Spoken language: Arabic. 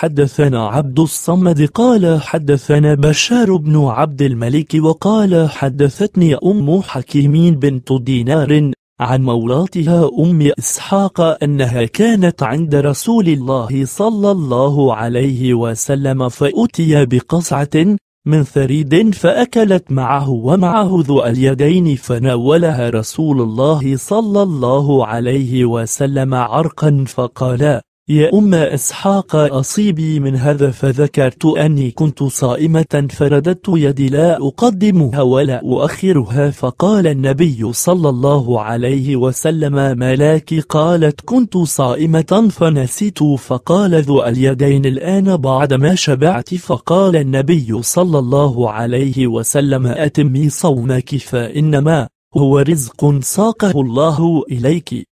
حدثنا عبد الصمد قال حدثنا بشار بن عبد الملك وقال حدثتني أم حكيم بنت دينار عن مولاتها أم إسحاق أنها كانت عند رسول الله صلى الله عليه وسلم فأتي بقصعة من ثريد فأكلت معه ومعه ذو اليدين فناولها رسول الله صلى الله عليه وسلم عرقا فقال يا أم إسحاق أصيبي من هذا فذكرت أني كنت صائمة فرددت يدي لا أقدمها ولا أؤخرها فقال النبي صلى الله عليه وسلم ملاك قالت كنت صائمة فنسيت فقال ذو اليدين الآن بعدما شبعت فقال النبي صلى الله عليه وسلم أتمي صومك فإنما هو رزق ساقه الله إليك